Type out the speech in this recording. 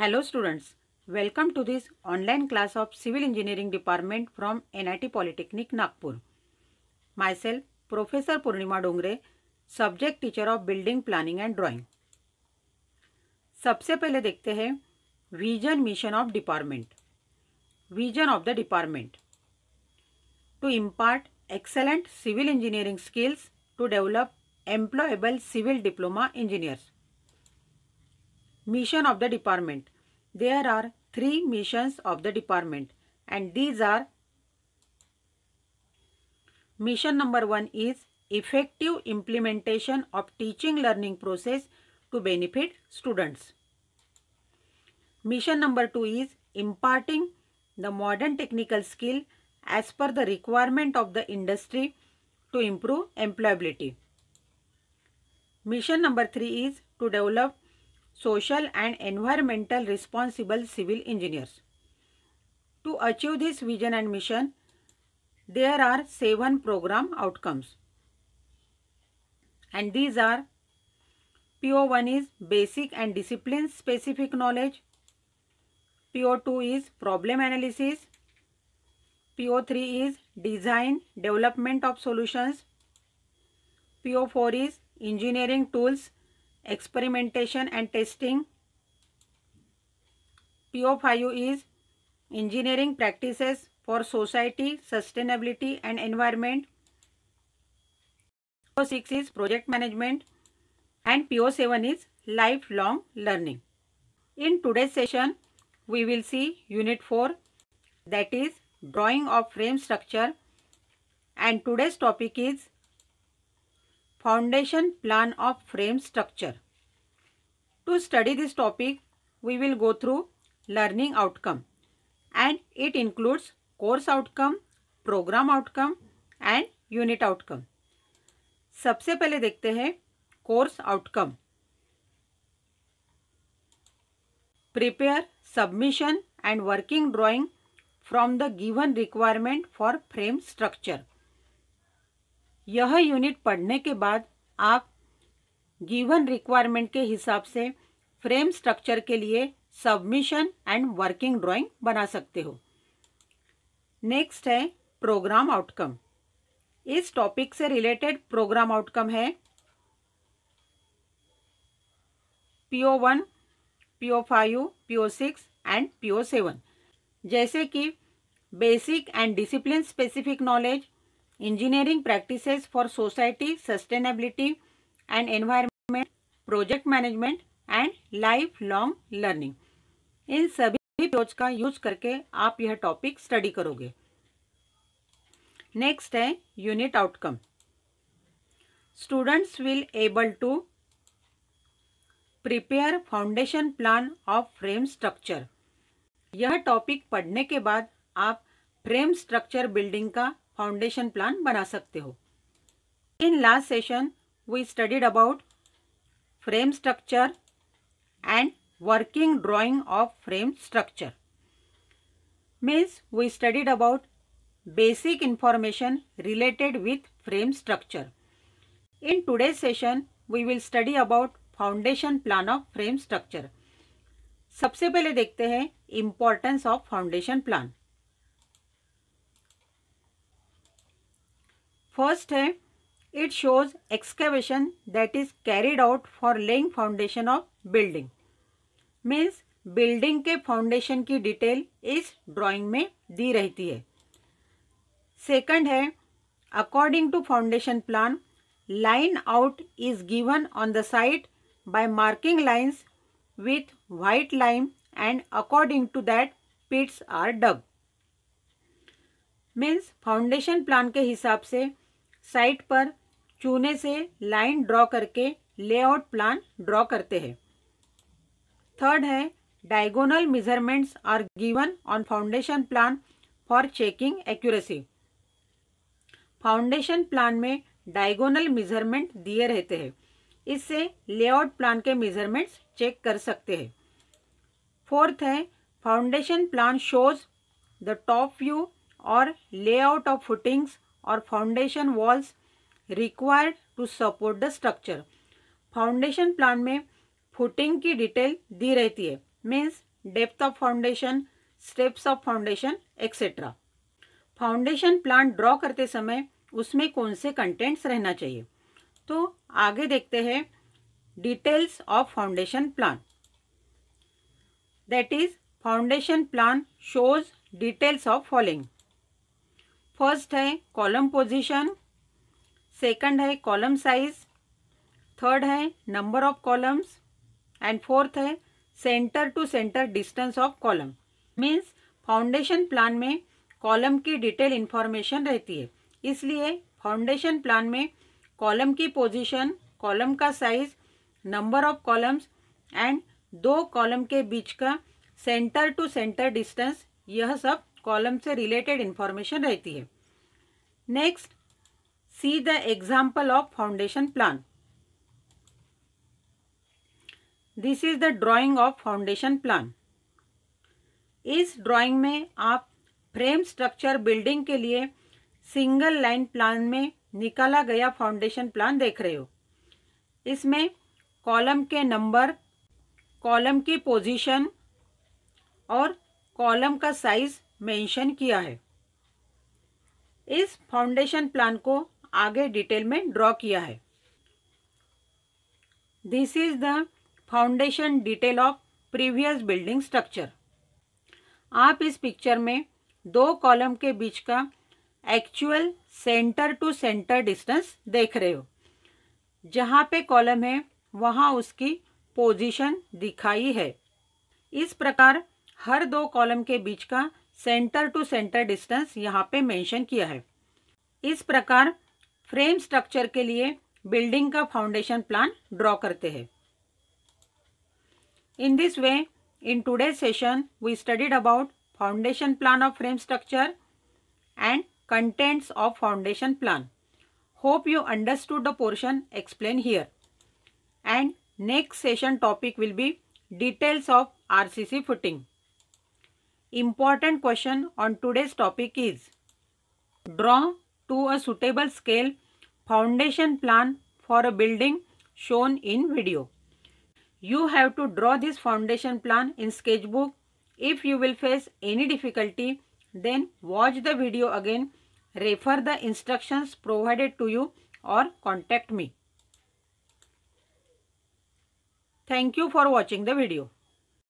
Hello students welcome to this online class of civil engineering department from NIT polytechnic Nagpur myself professor Purnima Dongre subject teacher of building planning and drawing सबसे पहले देखते हैं vision mission of department vision of the department to impart excellent civil engineering skills to develop employable civil diploma engineers Mission of the department. There are three missions of the department and these are Mission number one is effective implementation of teaching learning process to benefit students. Mission number two is imparting the modern technical skill as per the requirement of the industry to improve employability. Mission number three is to develop social and environmental responsible civil engineers. To achieve this vision and mission, there are seven program outcomes. And these are PO1 is basic and discipline specific knowledge. PO2 is problem analysis. PO3 is design development of solutions. PO4 is engineering tools experimentation and testing. PO5 is engineering practices for society, sustainability and environment. PO6 is project management and PO7 is lifelong learning. In today's session, we will see unit 4 that is drawing of frame structure and today's topic is Foundation plan of frame structure. To study this topic, we will go through learning outcome and it includes course outcome, program outcome and unit outcome. सबसे पहले देखते हैं course outcome. Prepare submission and working drawing from the given requirement for frame structure. यह unit पढ़ने के बाद आप given requirement के हिसाब से फ्रेम स्ट्रक्चर के लिए सबमिशन एंड वर्किंग ड्राइंग बना सकते हो नेक्स्ट है प्रोग्राम आउटकम इस टॉपिक से रिलेटेड प्रोग्राम आउटकम है PO one PO five PO six and PO seven जैसे कि basic and discipline specific knowledge engineering practice for society sustainability and environment project management and life long learning इन सभी approach का use करके आप यह topic study करोगे next है unit outcome students will able to prepare foundation plan of frame structure यह topic पढ़ने के बाद आप फ्रेम स्ट्रक्चर बिल्डिंग का फाउंडेशन प्लान बना सकते हो in last session we studied about frame structure and working drawing of frame structure means we studied about basic information related with frame structure in today session we will study about foundation plan of frame structure सबसे पहले देखते हैं importance of foundation plan first है it shows excavation that is carried out for laying foundation of building means building के foundation की detail इस drawing में दी रहती है सेकंड है according to foundation plan line out is given on the site by marking lines with white line and according to that pits are dug means foundation plan के हिसाब से साइट पर चूने से लाइन ड्रॉ करके layout plan draw करते हैं third है diagonal measurements are given on foundation plan for checking accuracy foundation plan में डायगोनल मेजरमेंट दिए रहते हैं इससे लेआउट प्लान के मेजरमेंट्स चेक कर सकते हैं फोर्थ है foundation plan shows the top view और लेआउट ऑफ फुटिंग्स और foundation walls required to support the structure foundation plan में फुटिंग की डिटेल दी रहती है means depth of foundation steps of foundation etcetera foundation plan draw करते समय उसमें कौन से कंटेंट्स रहना चाहिए तो आगे देखते हैं details of foundation plan that is foundation plan shows details of following first है कॉलम पोजीशन सेकंड है कॉलम साइज थर्ड है number of columns and fourth है centre to centre distance of column means foundation plan में column की detail information रहती है इसलिए foundation plan में कॉलम की पोजीशन कॉलम का size number of columns and दो कॉलम के बीच का सेंटर टू सेंटर डिस्टेंस यह सब कॉलम से रिलेटेड इंफॉर्मेशन रहती है next see the example of foundation plan this is the drawing of foundation plan इस ड्रॉइंग में आप फ्रेम स्ट्रक्चर बिल्डिंग के लिए सिंगल लाइन प्लान में निकाला गया फाउंडेशन प्लान देख रहे हो इसमें कॉलम के नंबर कॉलम की पोजीशन और कॉलम का साइज मेंशन किया है इस फाउंडेशन प्लान को आगे डिटेल में ड्रॉ किया है this is the foundation detail of previous building structure आप इस पिक्चर में दो कॉलम के बीच का actual centre to centre distance देख रहे हो जहाँ पे कॉलम है वहाँ उसकी पोजीशन दिखाई है इस प्रकार हर दो कॉलम के बीच का सेंटर टू सेंटर डिस्टेंस यहाँ पे मेंशन किया है इस प्रकार फ्रेम स्ट्रक्चर के लिए बिल्डिंग का फाउंडेशन प्लान ड्रॉ करते हैं in this way in today session we studied about foundation plan of frame structure and contents of foundation plan hope you understood the portion explain here and next session topic will be details of R C C footing Important question on today's topic is Draw to a suitable scale foundation plan for a building shown in video. You have to draw this foundation plan in sketchbook. If you will face any difficulty, then watch the video again, refer the instructions provided to you or contact me. Thank you for watching the video.